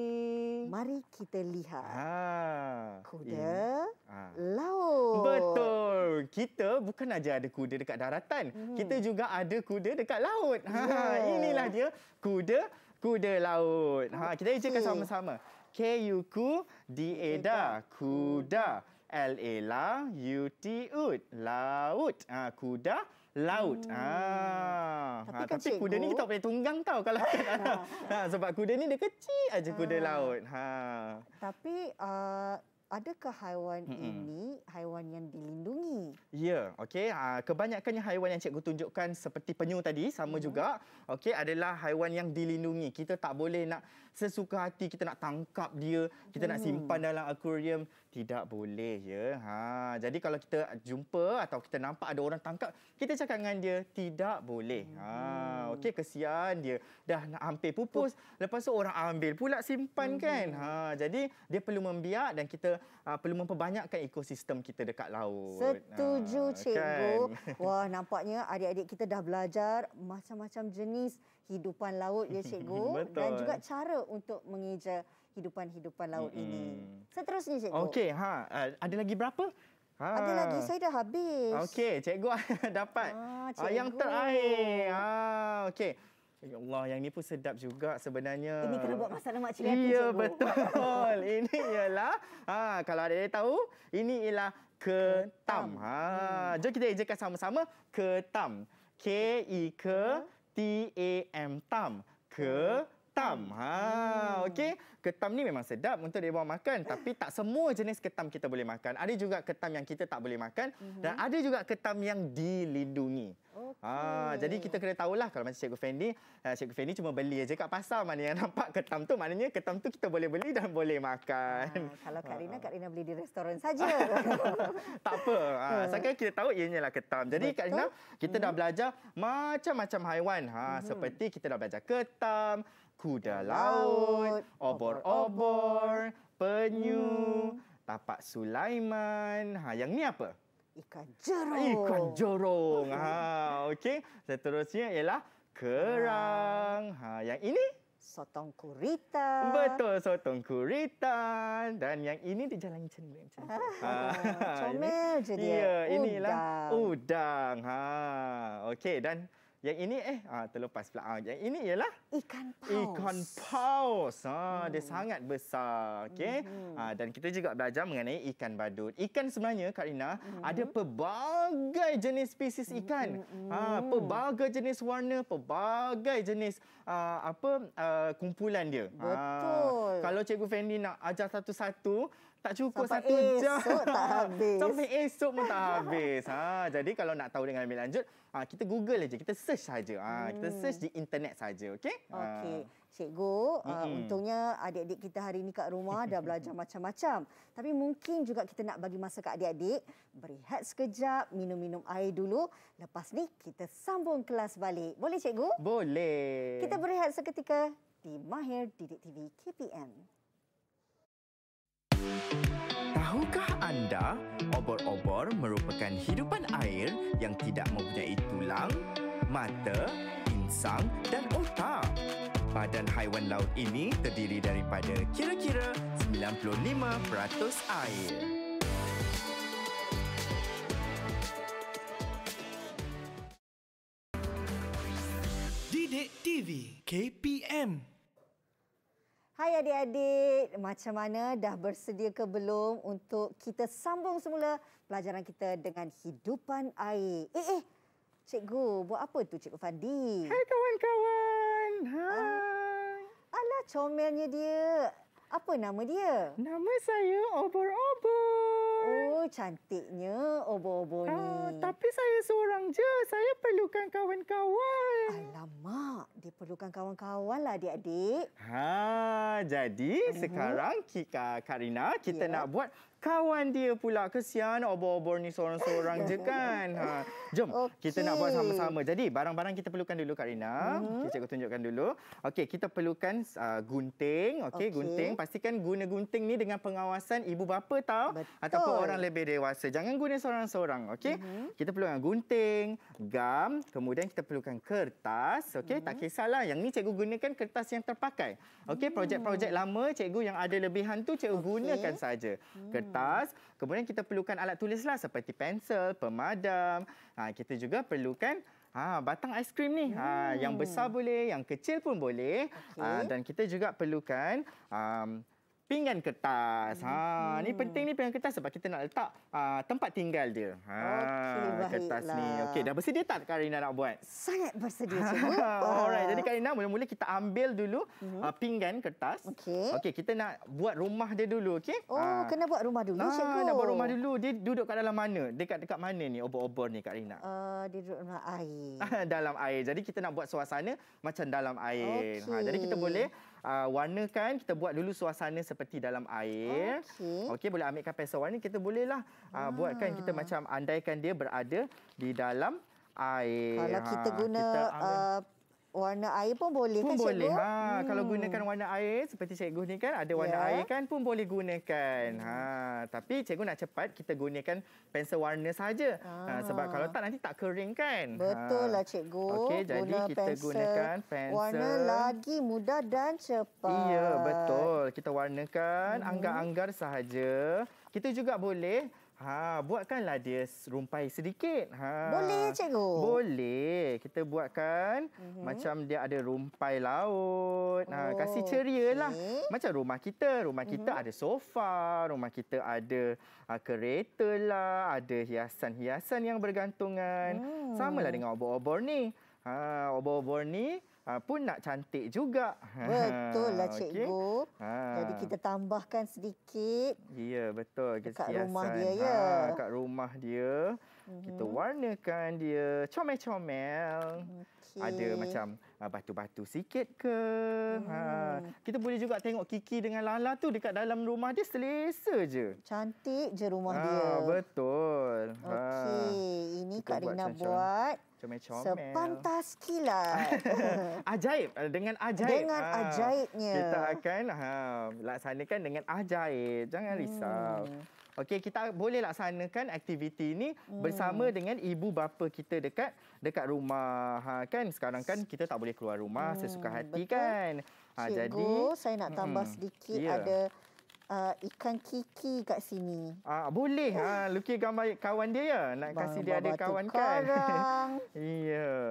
Mari kita lihat. Ah, kuda ah. laut. Betul. Kita bukan aja ada kuda dekat daratan. Hmm. Kita juga ada kuda dekat laut. Yeah. Ha, ha. inilah dia kuda kuda laut. Ha, kita ejakan okay. sama-sama. K U K U D A D A kuda L A la U T U laut ah ha, kuda laut hmm. ah tapi, ha, kan tapi kuda ni kita tak boleh tunggang tau kalau ha, sebab kuda ni dia kecil aja kuda ah. laut ha tapi uh, Adakah haiwan Mm-mm. ini haiwan yang dilindungi? Ya, okey. Kebanyakannya haiwan yang cikgu tunjukkan seperti penyu tadi, sama mm. juga. Okey, adalah haiwan yang dilindungi. Kita tak boleh nak sesuka hati kita nak tangkap dia, kita nak hmm. simpan dalam akuarium, tidak boleh ya. Ha, jadi kalau kita jumpa atau kita nampak ada orang tangkap, kita cakap dengan dia, tidak boleh. Ha, hmm. okey kesian dia dah nak hampir pupus, lepas tu orang ambil pula simpan hmm. kan. Ha, jadi dia perlu membiak dan kita uh, perlu memperbanyakkan ekosistem kita dekat laut. Setuju ha, cikgu. Kan? Wah, nampaknya adik-adik kita dah belajar macam-macam jenis kehidupan laut ya cikgu dan juga cara untuk mengeja hidupan-hidupan laut hmm. ini. Seterusnya cikgu. Okey, ha uh, ada lagi berapa? Ha. Ada lagi saya dah habis. Okey, cikgu dapat. Ah, ah, cikgu. yang terakhir. Ha ah, okey. Ya Allah, yang ni pun sedap juga sebenarnya. Ini kena buat masak lemak cili api. Ya, betul. ini ialah, ha, kalau ada yang tahu, ini ialah ketam. ketam. Ha, hmm. Jom kita ejakan sama-sama. Ketam. K-I-K. Hmm. T A M tam ke tam ha okey ketam ni memang sedap untuk dia bawa makan tapi tak semua jenis ketam kita boleh makan. Ada juga ketam yang kita tak boleh makan mm-hmm. dan ada juga ketam yang dilindungi. Okay. Ha, ah, jadi kita kena tahulah kalau macam Cikgu Fendi, eh, Cikgu Fendi cuma beli aja kat pasar mana yang nampak ketam tu maknanya ketam tu kita boleh beli dan boleh makan. Ha, kalau Kak Rina, ah. Kak Rina beli di restoran saja. tak apa. Ha, hmm. Sekarang kita tahu ianya lah ketam. Jadi Betul? Kak Rina, kita dah mhm. belajar macam-macam haiwan. Ha, hmm. Seperti kita dah belajar ketam, kuda laut, obor-obor, obor, penyu, hmm. tapak Sulaiman. Ha, yang ni apa? Ikan jerong. Ikan jerong. Ha, okey. Seterusnya ialah kerang. Ha, yang ini? Sotong kurita. Betul, sotong kurita. Dan yang ini di jalan cendek. Ah, ha, comel je dia. Ya, ya, inilah udang. udang. Ha, okey. Dan yang ini eh ha, terlepas pula. Ah, yang ini ialah ikan paus. Ikan paus. Ha, hmm. Dia sangat besar. Okay? Hmm. Ha, dan kita juga belajar mengenai ikan badut. Ikan sebenarnya Karina hmm. ada pelbagai jenis spesies hmm, ikan. Ha, pelbagai jenis warna, pelbagai jenis uh, apa uh, kumpulan dia. Betul. Ha, kalau Cikgu Fendi nak ajar satu-satu, tak cukup Sampai satu esok jam. tak habis. Sampai esok pun tak habis. Ha, jadi kalau nak tahu dengan lebih lanjut, ha, kita Google saja, kita search saja. Ha, hmm. kita search di internet saja, okey? Ha. Okay, Cikgu, hmm. uh, untungnya adik-adik kita hari ini kat rumah dah belajar macam-macam. Tapi mungkin juga kita nak bagi masa kat adik-adik, berehat sekejap, minum-minum air dulu. Lepas ni kita sambung kelas balik. Boleh cikgu? Boleh. Kita berehat seketika di Mahir Didik TV KPM. Tahukah anda, obor-obor merupakan hidupan air yang tidak mempunyai tulang, mata, insang dan otak. Badan haiwan laut ini terdiri daripada kira-kira 95% air. Didik TV KPM Hai adik-adik, macam mana dah bersedia ke belum untuk kita sambung semula pelajaran kita dengan hidupan air? Eh, eh, cikgu, buat apa tu cikgu Fandi? Hai kawan-kawan. Hai. Ah, alah, comelnya dia. Apa nama dia? Nama saya Obor-Obor. Oh, cantiknya obo-obonya. Ah, tapi saya seorang je. Saya perlukan kawan-kawan. Alamak, dia perlukan kawan-kawan lah adik-adik. Ha, jadi uh sekarang Kika Karina kita yeah. nak buat kawan dia pula. Kesian obor-obor ni seorang-seorang je kan. Ha. Jom, okay. kita nak buat sama-sama. Jadi, barang-barang kita perlukan dulu, Kak Rina. Mm-hmm. Okay, cikgu tunjukkan dulu. Okey, kita perlukan uh, gunting. Okey, okay. gunting. Pastikan guna gunting ni dengan pengawasan ibu bapa tau. Betul. Ataupun orang lebih dewasa. Jangan guna seorang-seorang, okey? Mm-hmm. Kita perlukan gunting, gam. Kemudian kita perlukan kertas. Okey, mm-hmm. tak mhm. kisahlah. Yang ni cikgu gunakan kertas yang terpakai. Okey, projek-projek hmm. lama cikgu yang ada lebihan tu cikgu okay. gunakan saja. hmm kertas. Kemudian kita perlukan alat tulislah seperti pensel, pemadam. Ha, kita juga perlukan ha, batang aiskrim ni. Ha, hmm. Yang besar boleh, yang kecil pun boleh. Okay. Ha, dan kita juga perlukan... Um, pinggan kertas. Ha, hmm. ni penting ni pinggan kertas sebab kita nak letak uh, tempat tinggal dia. Ha, okay, kertas ni. Okey, dah bersedia tak Karina nak buat? Sangat bersedia cikgu. Alright, jadi Karina mula-mula kita ambil dulu hmm. uh, pinggan kertas. Okey. Okey, kita nak buat rumah dia dulu, okey? Oh, uh, kena buat rumah dulu. Ha, nah, nak buat rumah dulu. Dia duduk kat dalam mana? Dekat-dekat mana ni obor-obor ni Karina? Uh, dia duduk dalam air. dalam air. Jadi kita nak buat suasana macam dalam air. Okay. Ha, jadi kita boleh uh, kan Kita buat dulu suasana seperti dalam air. Okey. Okey, boleh ambilkan pensel warna. Kita bolehlah uh, hmm. buatkan kita macam andaikan dia berada di dalam air. Kalau kita ha, guna... Kita warna air pun boleh pun kan cikgu? boleh. Ha, hmm. kalau gunakan warna air seperti cikgu ni kan ada warna yeah. air kan pun boleh gunakan. Hmm. Ha, tapi cikgu nak cepat kita gunakan pensel warna saja. Ha, ah. sebab kalau tak nanti tak kering kan. Ha. Betul lah cikgu. Okey, jadi Guna kita pensel gunakan pensel warna lagi mudah dan cepat. Iya, betul. Kita warnakan hmm. anggar-anggar sahaja. Kita juga boleh Ha, buatkanlah dia rumpai sedikit. Ha. Boleh, cikgu. Boleh. Kita buatkan mm-hmm. macam dia ada rumpai laut. Ha, oh, kasih ceria okay. lah. Macam rumah kita. Rumah kita mm-hmm. ada sofa. Rumah kita ada ha, kereta lah. Ada hiasan-hiasan yang bergantungan. Mm. Samalah dengan obor-obor ni. Ha, obor-obor ni ha, pun nak cantik juga. Betul lah cikgu. Okay. Ha. Jadi ah. kita tambahkan sedikit. Ya betul. Kat rumah dia ya. Ah, kat rumah dia. Kita mhm. warnakan dia comel-comel. Mhm. Okay. Ada macam uh, batu-batu sikit ke. Ha. Hmm. Ha. Kita boleh juga tengok Kiki dengan Lala tu dekat dalam rumah dia selesa je. Cantik je rumah ha, dia. Betul. Ha. Okey, ha. ini Kak Rina buat. comel Sepantas kilat. ajaib. Uh, dengan ajaib. Dengan ha. ajaibnya. Kita akan ha, laksanakan dengan ajaib. Jangan hmm. risau. Hmm. Okey, kita boleh laksanakan aktiviti ini hmm. bersama dengan ibu bapa kita dekat dekat rumah. Ha, kan sekarang kan kita tak boleh keluar rumah hmm. sesuka hati Betul. kan. Ha, Cikgu, jadi saya nak tambah hmm. sedikit yeah. ada Uh, ikan kiki kat sini. Ah boleh. Ha uh. uh, lukis gambar kawan dia ya. Nak Bang, kasi dia ada kawan kan. Iya. yeah.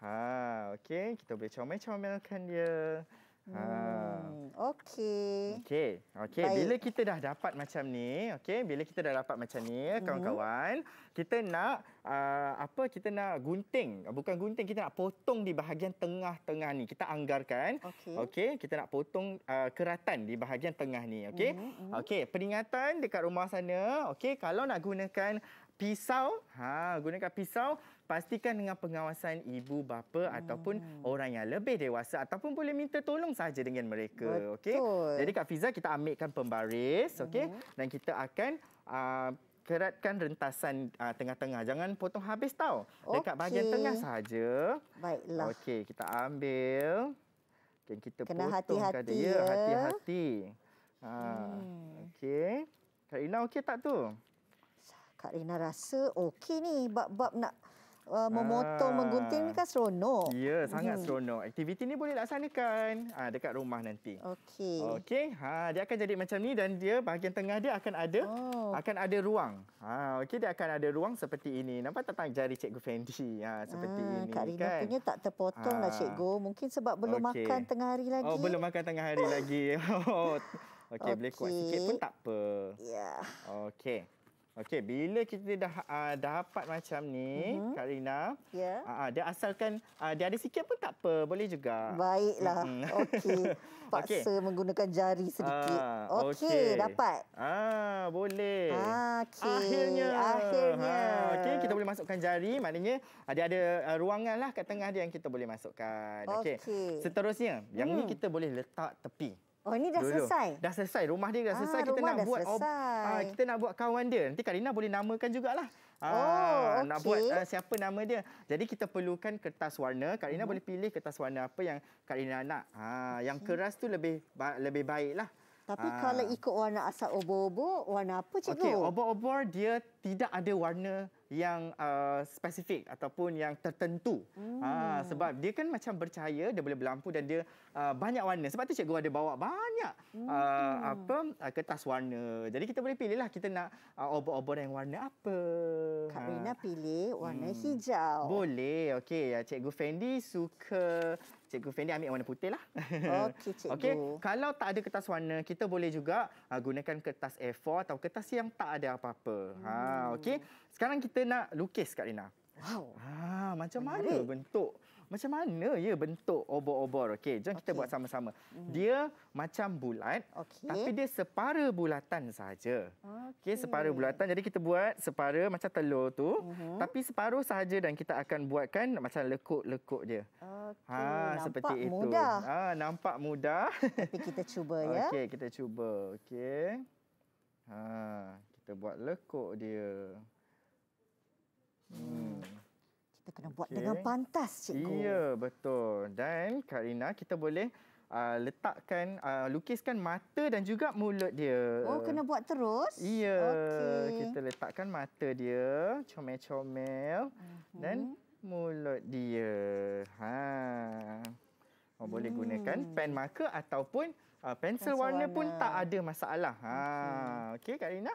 Ha okey kita boleh comel-comelkan dia. Hmm. Ha. Okey. Okey. Okey, bila kita dah dapat macam ni, okey, bila kita dah dapat macam ni, eh, hmm. kawan-kawan, -hmm. kita nak uh, apa? Kita nak gunting. Bukan gunting, kita nak potong di bahagian tengah-tengah ni. Kita anggarkan. Okey, okay, kita nak potong uh, keratan di bahagian tengah ni, okey? Mm -hmm. Okey, peringatan dekat rumah sana, okey, kalau nak gunakan pisau, ha, gunakan pisau pastikan dengan pengawasan ibu bapa hmm. ataupun orang yang lebih dewasa ataupun boleh minta tolong saja dengan mereka okey jadi Kak Fiza kita ambilkan pembaris okey hmm. dan kita akan uh, keratkan rentasan ah, tengah-tengah jangan potong habis tau dekat okay. bahagian tengah saja baiklah okey kita ambil dan kita kena hati-hati kan ya hati-hati ha hmm. okey Kak Rina okey tak tu Kak Rina rasa okey ni bab-bab nak uh, memotong, ah. menggunting ni kan ah. seronok. Ya, sangat hmm. seronok. Aktiviti ni boleh laksanakan ha, ah, dekat rumah nanti. Okey. Okey, ha, dia akan jadi macam ni dan dia bahagian tengah dia akan ada oh. akan ada ruang. Ha, Okey, dia akan ada ruang seperti ini. Nampak tak tangan jari Cikgu Fendi? Ha, seperti ah, ini Kak Rina kan? punya tak terpotong lah, ha. lah Cikgu. Mungkin sebab belum okay. makan tengah hari lagi. Oh, belum makan tengah hari lagi. Oh. Okey, okay. boleh kuat sikit pun tak apa. Ya. Yeah. Okey. Okey, bila kita dah uh, dapat macam ni, mm-hmm. Kak Rina, yeah. Ya. uh, ah, dia asalkan uh, dia ada sikit pun tak apa, boleh juga. Baiklah. Mm-hmm. Okey. Paksa okay. menggunakan jari sedikit. Uh, Okey, okay. dapat. Ah, boleh. Ah, okay. Akhirnya. Akhirnya. Ha, Okey, kita boleh masukkan jari. Maknanya ada ada uh, ruangan lah kat tengah dia yang kita boleh masukkan. Okey. Okay. Seterusnya, yang ni hmm. kita boleh letak tepi. Oh ini dah Dulu. selesai. Dah selesai rumah dia dah ah, selesai ah, kita nak dah buat ob, uh, kita nak buat kawan dia. Nanti Karina boleh namakan jugalah. Uh, oh okay. nak buat uh, siapa nama dia. Jadi kita perlukan kertas warna. Karina uh mhm. -huh. boleh pilih kertas warna apa yang Karina nak. Ah okay. yang keras tu lebih lebih baik lah. Tapi uh. kalau ikut warna asal obor-obor, warna apa cikgu? Okey, obor-obor dia tidak ada warna yang uh, spesifik ataupun yang tertentu. Hmm. Ha, sebab dia kan macam bercahaya, dia boleh berlampu dan dia uh, banyak warna. Sebab tu cikgu ada bawa banyak hmm. uh, apa uh, kertas warna. Jadi kita boleh pilih lah kita nak uh, obor-obor yang warna apa. Kak ha. Rina pilih warna hmm. hijau. Boleh. Okey, ya, cikgu Fendi suka... Cikgu Fendi ambil warna putih lah. Okey, cikgu. Okay. Kalau tak ada kertas warna, kita boleh juga uh, gunakan kertas A4 atau kertas yang tak ada apa-apa. Ha, hmm. Ha, Okey, sekarang kita nak lukis Kak Rina. Wow. Ha, macam mana Menarik. bentuk? Macam mana ya bentuk obor-obor? Okey, jom kita buat sama-sama. Hmm. Dia macam bulat okay. tapi dia separa bulatan saja. Okey, okay, separa bulatan. Jadi kita buat separa macam telur tu uh-huh. tapi separuh saja dan kita akan buatkan macam lekuk-lekuk dia. Okay. Ha, ah, nampak seperti itu. Mudah. Ha, nampak mudah. Tapi kita cuba ya. Okey, kita cuba. Okey. Ha, kita buat lekuk dia. Hmm. Kita kena buat okay. dengan pantas, cikgu. Iya, betul. Dan Karina, kita boleh uh, letakkan, uh, lukiskan mata dan juga mulut dia. Oh, kena buat terus? Iya. Okay. Kita letakkan mata dia, comel-comel. Uh mhm. -huh. Dan mulut dia. Ha. Oh, boleh hmm. gunakan pen marker ataupun uh, ah, pensel, pensel warna, warna pun tak ada masalah. Ha. Okey, okay, Karina.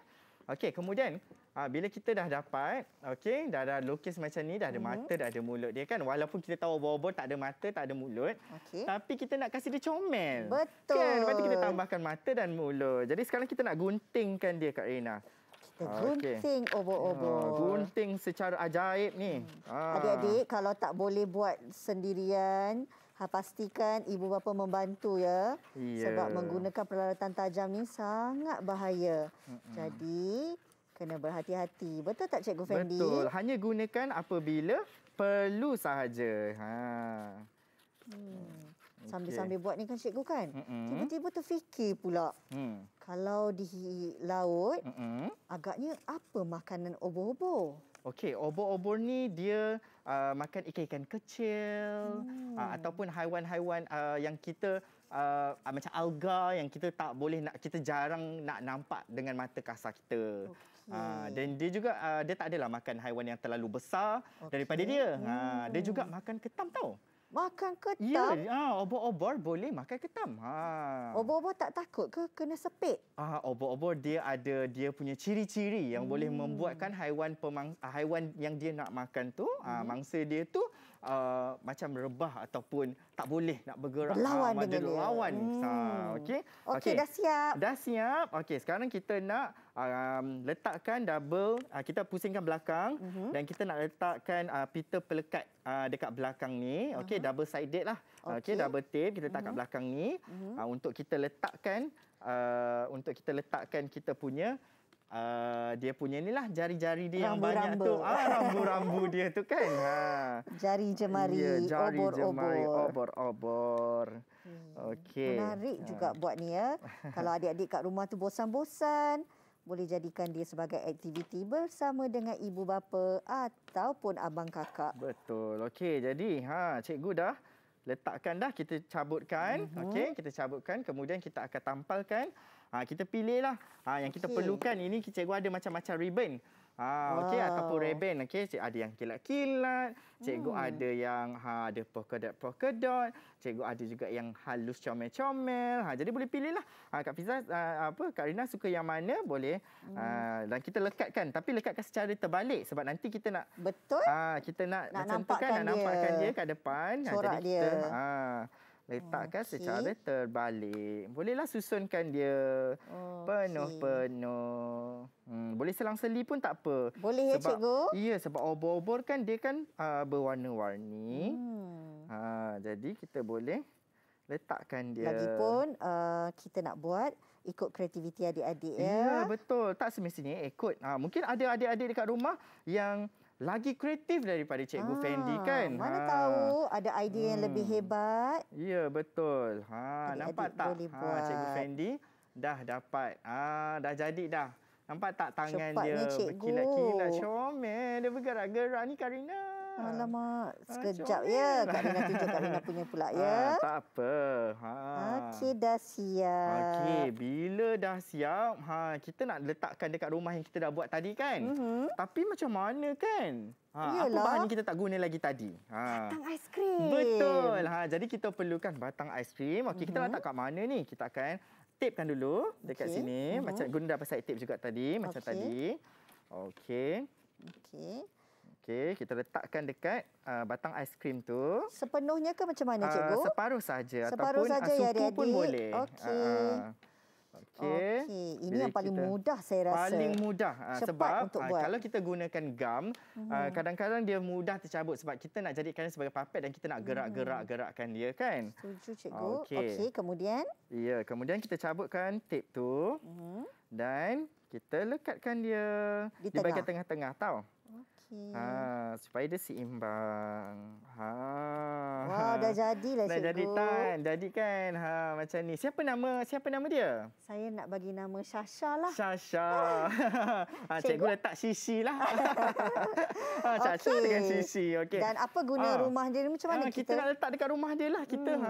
Okey, kemudian Ha, bila kita dah dapat, okay, dah ada lukis macam ni, dah ada mhm. mata, dah ada mulut dia kan. Walaupun kita tahu bobo tak ada mata, tak ada mulut. Okay. Tapi kita nak kasih dia comel. Betul. Kan? Lepas tu kita tambahkan mata dan mulut. Jadi sekarang kita nak guntingkan dia Kak Rina. Ah, gunting obor-obor. Okay. Ah, gunting secara ajaib ni. Ah. Adik-adik, kalau tak boleh buat sendirian, ha, pastikan ibu bapa membantu ya. Yeah. Sebab menggunakan peralatan tajam ni sangat bahaya. Mm -mm. Jadi, kena berhati-hati. Betul tak Cikgu Fendi? Betul. Hanya gunakan apabila perlu sahaja. Ha. Hmm. Sambil-sambil okay. buat ni kan Cikgu kan? Mm-mm. Tiba-tiba terfikir pula. Mm. Kalau di laut, Mm-mm. agaknya apa makanan obor-obor? Okey, obor-obor ni dia uh, makan ikan-ikan kecil hmm. uh, ataupun haiwan-haiwan uh, yang kita uh, macam alga yang kita tak boleh nak kita jarang nak nampak dengan mata kasar kita. Okay. Ha, dan dia juga uh, dia tak adalah makan haiwan yang terlalu besar okay. daripada dia. Ha, hmm. dia juga makan ketam tau. Makan ketam? Ya, ha, obor-obor boleh makan ketam. Ha. Obor-obor tak takut ke kena sepit? Ah, ha, obor-obor dia ada dia punya ciri-ciri yang hmm. boleh membuatkan haiwan pemang, haiwan yang dia nak makan tu, hmm. ha, mangsa dia tu Uh, macam rebah ataupun tak boleh nak bergerak. Berlawan ha, dengan lawan. dia. Hmm. Ha, Okey, okay, okay. dah siap. Dah siap. Okey, sekarang kita nak um, letakkan double. Uh, kita pusingkan belakang uh mhm. -huh. dan kita nak letakkan uh, pita pelekat uh, dekat belakang ni. Okey, uh -huh. double sided lah. Okey, okay, double tape kita letak uh -huh. kat mhm. belakang ni. Uh mhm. -huh. uh, untuk kita letakkan, uh, untuk kita letakkan kita punya... Uh, dia punya ni lah jari-jari dia rambu, yang banyak rambu. tu. Ah, rambu-rambu ah, dia tu kan. Ha. Jari jemari, ya, obor-obor. Yeah, obor-obor. Hmm. Okay. Menarik ha. juga buat ni ya. Kalau adik-adik kat rumah tu bosan-bosan, boleh jadikan dia sebagai aktiviti bersama dengan ibu bapa ataupun abang kakak. Betul. Okey, jadi ha, cikgu dah letakkan dah. Kita cabutkan. Uh-huh. Okey, kita cabutkan. Kemudian kita akan tampalkan. Ha, kita pilih lah. Ha, yang kita okay. perlukan ini cikgu ada macam-macam ribbon. Ha, wow. okay, ataupun ribbon. Okay, cik ada yang kilat-kilat. Cikgu hmm. ada yang ha, ada polka dot-polka dot. Cikgu ada juga yang halus comel-comel. Ha, jadi boleh pilih lah. Ha, Kak, Fiza, ha, apa, Kak Rina suka yang mana boleh. Ha, hmm. Ha, dan kita lekatkan. Tapi lekatkan secara terbalik. Sebab nanti kita nak... Betul. Ha, kita nak, nak macam nampakkan, tu kan, nak nampakkan dia. dia kat depan. Corak ha, jadi dia. ha, letakkan okay. secara terbalik. Bolehlah susunkan dia penuh-penuh. Okay. Hmm, boleh selang-seli pun tak apa. Boleh ya, sebab, ya cikgu? Ya, sebab obor-obor kan dia kan uh, berwarna-warni. Hmm. Ha, jadi kita boleh letakkan dia. Lagipun uh, kita nak buat ikut kreativiti adik-adik ya. Ya, betul. Tak semestinya ikut. Ha, mungkin ada adik-adik dekat rumah yang lagi kreatif daripada Cikgu ha, Fendi kan. Mana ha. tahu ada idea hmm. yang lebih hmm. hebat. Ya, betul. Ha, adik nampak tak ha, Cikgu Fendi dah dapat. Ha, dah jadi dah. Nampak tak tangan Cepat dia berkilat-kilat. Comel dia bergerak-gerak ni Karina. Ha. Alamak, ah, sekejap ha, ya. Kak Rina tunjuk Kak Rina punya pula ah, ya. Ha, tak apa. Ha. Okey, dah siap. Okey, bila dah siap, ha, kita nak letakkan dekat rumah yang kita dah buat tadi kan? Uh-huh. Tapi macam mana kan? Ha, apa bahan yang kita tak guna lagi tadi? Ha. Batang aiskrim. Betul. Ha, jadi kita perlukan batang aiskrim. Okey, kita uh-huh. letak kat mana ni? Kita akan tapekan dulu dekat okay. sini. Uh-huh. Macam mhm. guna dah pasal tape juga tadi. Macam okay. tadi. Okey. Okey. Okey, kita letakkan dekat uh, batang aiskrim tu. Sepenuhnya ke macam mana uh, cikgu? Uh, separuh saja ataupun uh, saja, suku ya, adik. pun boleh. Okey. Uh, Okey. Okay. Ini Jadi yang paling mudah saya rasa. Paling mudah uh, sebab untuk Uh, kalau kita gunakan gam, mhm. uh, kadang-kadang uh, dia mudah tercabut sebab kita nak jadikan sebagai papet dan kita nak mhm. gerak-gerak gerakkan dia kan? Setuju cikgu. Okey, okay, kemudian? Ya, yeah, kemudian kita cabutkan tip tu. Uh mhm. -huh. Dan kita lekatkan dia di, di bahagian tengah-tengah tau. Ha, supaya dia seimbang. Ha. Wah, ha. dah jadilah cikgu. Dah jadi tan. Jadi kan. Ha, macam ni. Siapa nama? Siapa nama dia? Saya nak bagi nama Syasha lah. Syasha. ha, cikgu, cikgu letak Sisi lah. ha, Syasha okay. dengan Sisi. Okey. Dan apa guna ha. rumah dia? Macam mana ha, kita? Kita nak letak dekat rumah dia lah. Kita. Hmm.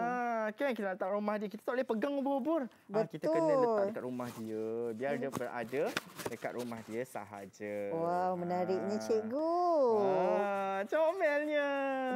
Ha, kan kita letak rumah dia. Kita tak boleh pegang bubur. ubur Ha, kita kena letak dekat rumah dia. Biar dia berada dekat rumah dia sahaja. Wow, menariknya ha. cikgu. Ah, comelnya.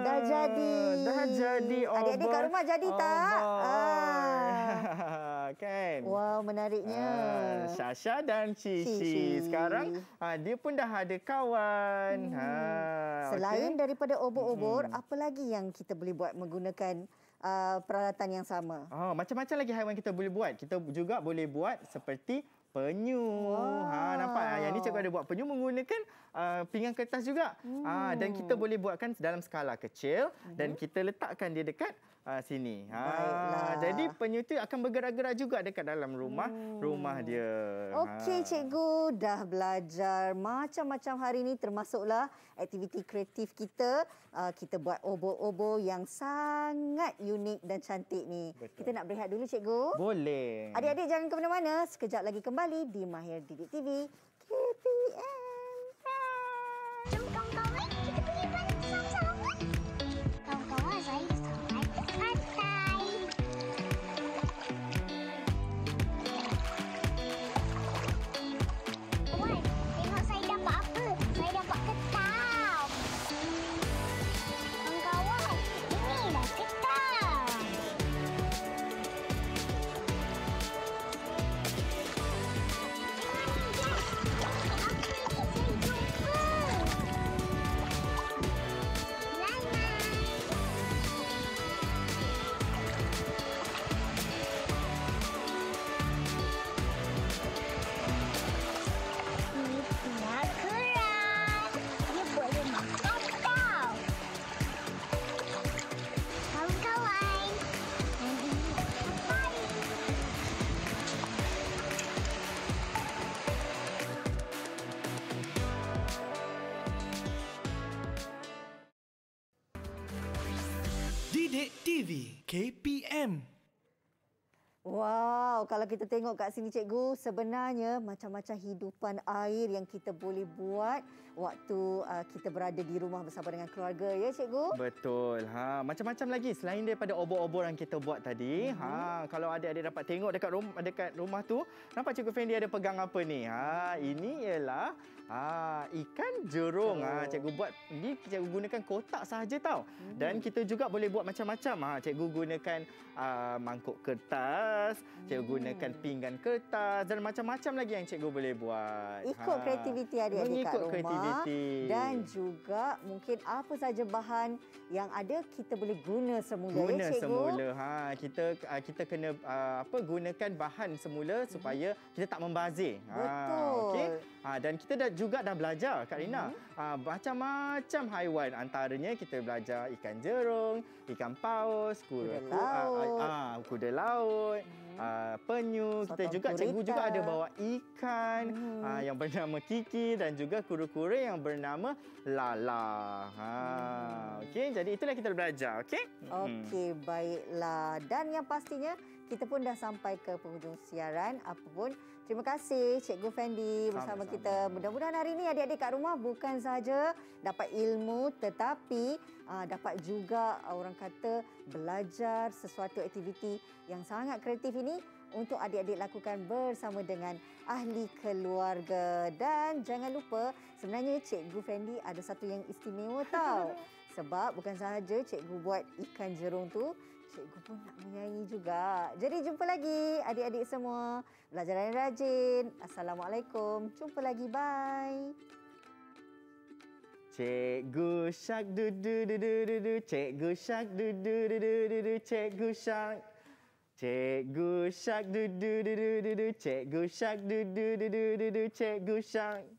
Dah jadi. Dah jadi. Adik-adik kat rumah jadi tak? Ah. kan? Wow, menariknya. Ah, Syasha dan Cici. Cici. Sekarang ah, dia pun dah ada kawan. Hmm. Ah, Selain okay? daripada obor-obor, hmm. apa lagi yang kita boleh buat menggunakan Uh, peralatan yang sama. Oh, macam-macam lagi haiwan kita boleh buat. Kita juga boleh buat seperti penyu. Wow. Ha nampak? Yang ni cikgu ada buat penyu menggunakan uh, pinggan kertas juga. Uh, dan kita boleh buatkan dalam skala kecil uh dan kita letakkan dia dekat uh, sini. Ah, Baiklah. Ha, jadi penyuti akan bergerak-gerak juga dekat dalam rumah hmm. rumah dia. Okey cikgu, dah belajar macam-macam hari ini termasuklah aktiviti kreatif kita. Uh, kita buat obor-obor yang sangat unik dan cantik ni. Betul. Kita nak berehat dulu cikgu. Boleh. Adik-adik jangan ke mana-mana. Sekejap lagi kembali di Mahir Didik TV KPM. 좀 kita tengok kat sini cikgu sebenarnya macam-macam hidupan air yang kita boleh buat waktu uh, kita berada di rumah bersama dengan keluarga ya cikgu betul ha macam-macam lagi selain daripada obor-obor yang kita buat tadi mm-hmm. ha kalau ada ada dapat tengok dekat rumah dekat rumah tu nampak cikgu Fendi ada pegang apa ni ha ini ialah ha ikan jerung oh. cikgu buat ni cikgu gunakan kotak saja tau mm-hmm. dan kita juga boleh buat macam-macam ha cikgu gunakan uh, mangkuk kertas mm-hmm. cikgu hmm. gunakan ikan hmm. pinggan kertas dan macam-macam lagi yang cikgu boleh buat. Ikut ha. kreativiti ada di kat rumah. Mengikut kreativiti. Dan juga mungkin apa saja bahan yang ada kita boleh guna semula ya, guna ya cikgu. Guna semula. Ha. Kita ha, kita kena ha, apa gunakan bahan semula hmm. supaya hmm. kita tak membazir. Ha, Betul. Okay. Ha. Dan kita dah juga dah belajar Kak Rina. Hmm. Ha. Macam-macam haiwan antaranya kita belajar ikan jerung, ikan paus, kura kuda laut. Ha. Ha. Kuda laut. Hmm uh, penyu, Satang kita juga kurita. cikgu juga ada bawa ikan hmm. uh, yang bernama Kiki dan juga kura-kura yang bernama Lala. Ha. Hmm. Okey, jadi itulah kita belajar, okey? Okay, hmm. baiklah. Dan yang pastinya kita pun dah sampai ke penghujung siaran Apa pun, Terima kasih Cikgu Fendi bersama Sama-sama. kita. Mudah-mudahan hari ini adik-adik kat rumah bukan sahaja dapat ilmu tetapi uh, dapat juga uh, orang kata belajar sesuatu aktiviti yang sangat kreatif ini untuk adik-adik lakukan bersama dengan ahli keluarga. Dan jangan lupa sebenarnya Cikgu Fendi ada satu yang istimewa tau. Sebab bukan sahaja cikgu buat ikan jerung tu, cikgu pun nak menyanyi juga. Jadi jumpa lagi adik-adik semua. Belajar yang rajin. Assalamualaikum. Jumpa lagi. Bye. Cikgu Syak du du du du du du. Cikgu Syak du du du du du du. Cikgu Syak. Cikgu Syak du du du du du du. Cikgu Syak du du du du du du. Cikgu Syak. Cikgu Syak.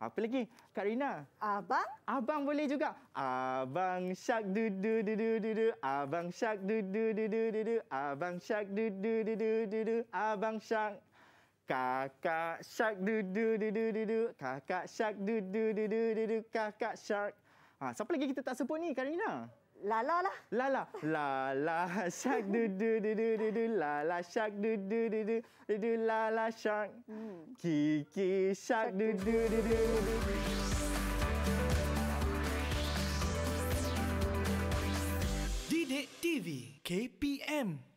Apa lagi? Kak Rina. Abang. Abang boleh juga. Abang Syak du du du du du du. Abang Syak du du du du du du. Abang Syak du du du du du du. Abang Syak. Kakak Syak du du du du du du. Kakak Syak du du du du du du. Kakak Syak. Ha, siapa lagi kita tak sebut ni, Karina? La la la la la, Lala. Lala shark du du du du du du. Lala shark du du du du du du. la shark. Kiki shark du du du du du. Didik TV KPM.